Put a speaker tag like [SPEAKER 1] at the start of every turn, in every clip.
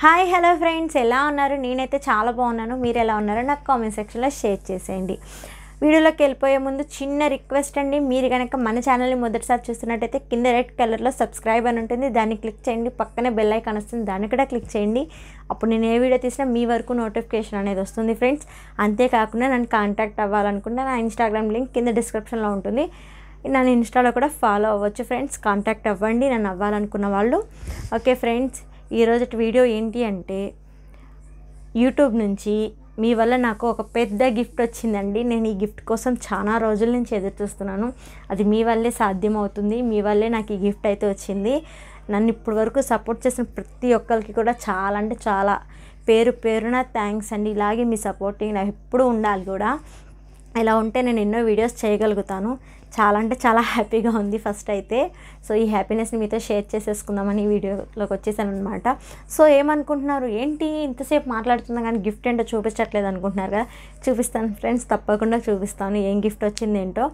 [SPEAKER 1] hi hello friends ఎలా ఉన్నారు నేనైతే చాలా బాగున్నాను మీరు ఎలా ఉన్నారో నాకు కామెంట్ సెక్షన్లో షేర్ చేసేయండి వీడియోలోకి వెళ్ళిపోయే ముందు చిన్న రిక్వెస్ట్ అండి మీరు కనుక మన ఛానల్ని మొదటిసారి చూస్తున్నట్టయితే కింద రెడ్ కలర్లో సబ్స్క్రైబ్ అని ఉంటుంది దాన్ని క్లిక్ చేయండి పక్కనే బెల్ ఐకాన్ వస్తుంది దాన్ని కూడా క్లిక్ చేయండి అప్పుడు నేను ఏ వీడియో తీసినా మీ వరకు నోటిఫికేషన్ అనేది వస్తుంది ఫ్రెండ్స్ అంతేకాకుండా నన్ను కాంటాక్ట్ అవ్వాలనుకుంటే నా ఇన్స్టాగ్రామ్ లింక్ కింద డిస్క్రిప్షన్లో ఉంటుంది నన్ను ఇన్స్టాలో కూడా ఫాలో అవ్వచ్చు ఫ్రెండ్స్ కాంటాక్ట్ అవ్వండి నన్ను అవ్వాలనుకున్న వాళ్ళు ఓకే ఫ్రెండ్స్ ఈరోజు వీడియో ఏంటి అంటే యూట్యూబ్ నుంచి మీ వల్ల నాకు ఒక పెద్ద గిఫ్ట్ వచ్చిందండి నేను ఈ గిఫ్ట్ కోసం చాలా రోజుల నుంచి ఎదురు చూస్తున్నాను అది మీ వల్లే సాధ్యమవుతుంది మీ వల్లే నాకు ఈ గిఫ్ట్ అయితే వచ్చింది నన్ను ఇప్పటి వరకు సపోర్ట్ చేసిన ప్రతి ఒక్కరికి కూడా చాలా అంటే చాలా పేరు పేరున థ్యాంక్స్ అండి ఇలాగే మీ సపోర్టింగ్ నాకు ఎప్పుడూ ఉండాలి కూడా ఇలా ఉంటే నేను ఎన్నో వీడియోస్ చేయగలుగుతాను చాలా అంటే చాలా హ్యాపీగా ఉంది ఫస్ట్ అయితే సో ఈ హ్యాపీనెస్ని మీతో షేర్ చేసేసుకుందామని వీడియోలోకి వచ్చేసాను అనమాట సో ఏమనుకుంటున్నారు ఏంటి ఇంతసేపు మాట్లాడుతున్నా కానీ గిఫ్ట్ ఏంటో చూపించట్లేదు అనుకుంటున్నారు కదా చూపిస్తాను ఫ్రెండ్స్ తప్పకుండా చూపిస్తాను ఏం గిఫ్ట్ వచ్చింది ఏంటో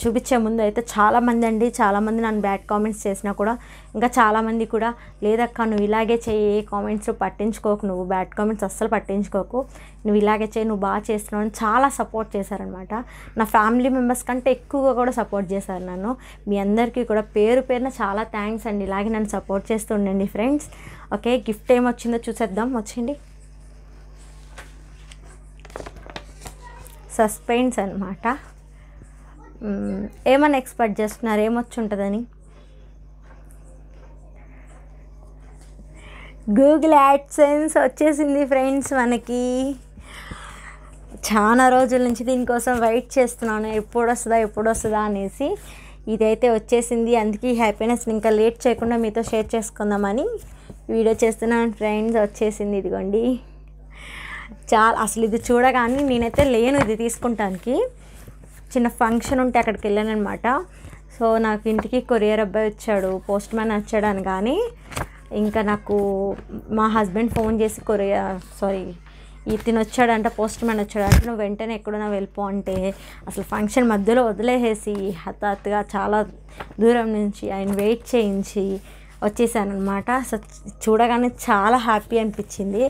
[SPEAKER 1] చూపించే ముందు అయితే చాలామంది అండి చాలామంది నన్ను బ్యాడ్ కామెంట్స్ చేసినా కూడా ఇంకా చాలామంది కూడా లేదక్క నువ్వు ఇలాగే చేయి ఏ కామెంట్స్ పట్టించుకోకు నువ్వు బ్యాడ్ కామెంట్స్ అస్సలు పట్టించుకోకు నువ్వు ఇలాగే చేయి నువ్వు బాగా చేస్తున్నావు అని చాలా సపోర్ట్ చేశారనమాట నా ఫ్యామిలీ మెంబర్స్ కంటే ఎక్కువగా కూడా సపోర్ట్ చేశారు నన్ను మీ అందరికీ కూడా పేరు పేరున చాలా థ్యాంక్స్ అండి ఇలాగే నన్ను సపోర్ట్ చేస్తూ ఉండండి ఫ్రెండ్స్ ఓకే గిఫ్ట్ ఏమొచ్చిందో చూసేద్దాం వచ్చింది సస్పెన్స్ అనమాట ఏమని ఎక్స్పెక్ట్ చేస్తున్నారు ఏమొచ్చుంటుందని ఉంటుందని గూగుల్ యాడ్సెన్స్ వచ్చేసింది ఫ్రెండ్స్ మనకి చాలా రోజుల నుంచి దీనికోసం వెయిట్ చేస్తున్నాను ఎప్పుడు వస్తుందా ఎప్పుడు వస్తుందా అనేసి ఇదైతే వచ్చేసింది అందుకే హ్యాపీనెస్ ఇంకా లేట్ చేయకుండా మీతో షేర్ చేసుకుందామని వీడియో చేస్తున్నాను ఫ్రెండ్స్ వచ్చేసింది ఇదిగోండి చాలా అసలు ఇది చూడగానే నేనైతే లేను ఇది తీసుకుంటానికి చిన్న ఫంక్షన్ ఉంటే అక్కడికి వెళ్ళానమాట సో నాకు ఇంటికి కొరియర్ అబ్బాయి వచ్చాడు పోస్ట్ మ్యాన్ వచ్చాడు అని కానీ ఇంకా నాకు మా హస్బెండ్ ఫోన్ చేసి కొరియర్ సారీ ఇతను వచ్చాడంట పోస్ట్ మ్యాన్ వచ్చాడంట నువ్వు వెంటనే ఎక్కడున్నా వెళ్ళిపో అంటే అసలు ఫంక్షన్ మధ్యలో వదిలేసేసి హఠాత్తుగా చాలా దూరం నుంచి ఆయన వెయిట్ చేయించి వచ్చేసాను అనమాట సో చూడగానే చాలా హ్యాపీ అనిపించింది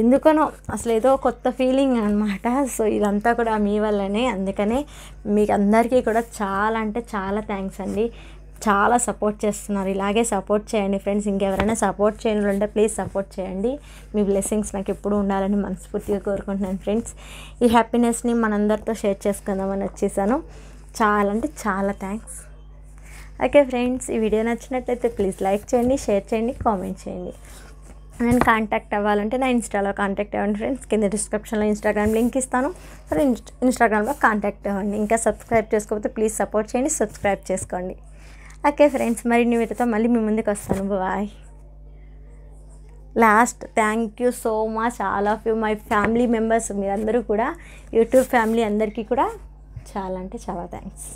[SPEAKER 1] ఎందుకనో అసలు ఏదో కొత్త ఫీలింగ్ అనమాట సో ఇదంతా కూడా మీ వల్లనే అందుకనే మీకు అందరికీ కూడా చాలా అంటే చాలా థ్యాంక్స్ అండి చాలా సపోర్ట్ చేస్తున్నారు ఇలాగే సపోర్ట్ చేయండి ఫ్రెండ్స్ ఇంకెవరైనా సపోర్ట్ చేయని అంటే ప్లీజ్ సపోర్ట్ చేయండి మీ బ్లెస్సింగ్స్ నాకు ఎప్పుడు ఉండాలని మనస్ఫూర్తిగా కోరుకుంటున్నాను ఫ్రెండ్స్ ఈ హ్యాపీనెస్ని మనందరితో షేర్ చేసుకుందామని వచ్చేసాను చాలా అంటే చాలా థ్యాంక్స్ ఓకే ఫ్రెండ్స్ ఈ వీడియో నచ్చినట్లయితే ప్లీజ్ లైక్ చేయండి షేర్ చేయండి కామెంట్ చేయండి నేను కాంటాక్ట్ అవ్వాలంటే నా ఇన్స్టాలో కాంటాక్ట్ అవ్వండి ఫ్రెండ్స్ కింద డిస్క్రిప్షన్లో ఇన్స్టాగ్రామ్ లింక్ ఇస్తాను సో ఇన్స్టాగ్రామ్లో కాంటాక్ట్ అవ్వండి ఇంకా సబ్స్క్రైబ్ చేసుకోకపోతే ప్లీజ్ సపోర్ట్ చేయండి సబ్స్క్రైబ్ చేసుకోండి ఓకే ఫ్రెండ్స్ మరి నేను వీటితో మళ్ళీ మీ ముందుకు వస్తాను bye last thank you so much all of you my family members మీరందరూ కూడా యూట్యూబ్ ఫ్యామిలీ అందరికీ కూడా చాలా అంటే చాలా థ్యాంక్స్